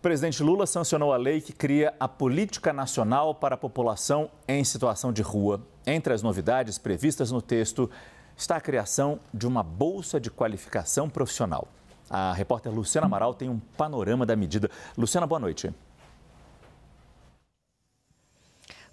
O presidente Lula sancionou a lei que cria a Política Nacional para a População em Situação de Rua. Entre as novidades previstas no texto está a criação de uma Bolsa de Qualificação Profissional. A repórter Luciana Amaral tem um panorama da medida. Luciana, boa noite.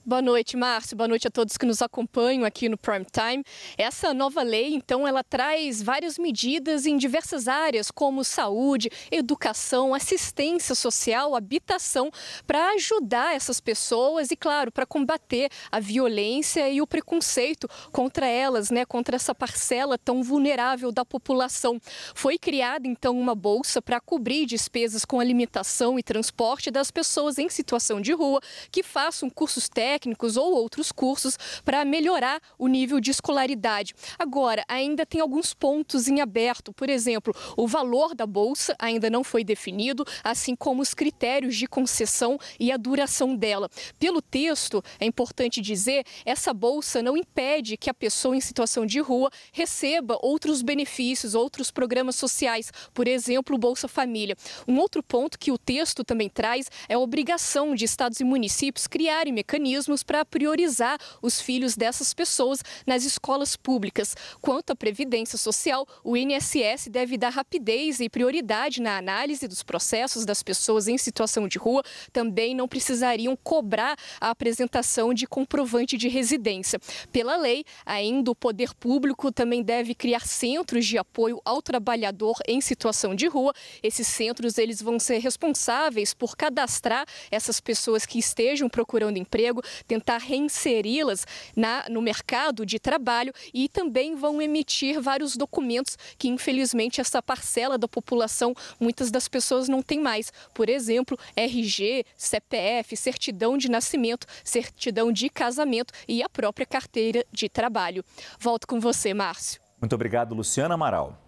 Boa noite, Márcio. Boa noite a todos que nos acompanham aqui no Prime Time. Essa nova lei, então, ela traz várias medidas em diversas áreas, como saúde, educação, assistência social, habitação, para ajudar essas pessoas e, claro, para combater a violência e o preconceito contra elas, né, contra essa parcela tão vulnerável da população. Foi criada, então, uma bolsa para cobrir despesas com alimentação e transporte das pessoas em situação de rua que façam cursos técnicos técnicos ou outros cursos para melhorar o nível de escolaridade. Agora, ainda tem alguns pontos em aberto, por exemplo, o valor da bolsa ainda não foi definido, assim como os critérios de concessão e a duração dela. Pelo texto, é importante dizer, essa bolsa não impede que a pessoa em situação de rua receba outros benefícios, outros programas sociais, por exemplo, o Bolsa Família. Um outro ponto que o texto também traz é a obrigação de estados e municípios criarem mecanismos mecanismos para priorizar os filhos dessas pessoas nas escolas públicas. Quanto à Previdência Social, o INSS deve dar rapidez e prioridade na análise dos processos das pessoas em situação de rua. Também não precisariam cobrar a apresentação de comprovante de residência. Pela lei, ainda o poder público também deve criar centros de apoio ao trabalhador em situação de rua. Esses centros eles vão ser responsáveis por cadastrar essas pessoas que estejam procurando emprego, tentar reinseri-las no mercado de trabalho e também vão emitir vários documentos que, infelizmente, essa parcela da população, muitas das pessoas não tem mais. Por exemplo, RG, CPF, certidão de nascimento, certidão de casamento e a própria carteira de trabalho. Volto com você, Márcio. Muito obrigado, Luciana Amaral.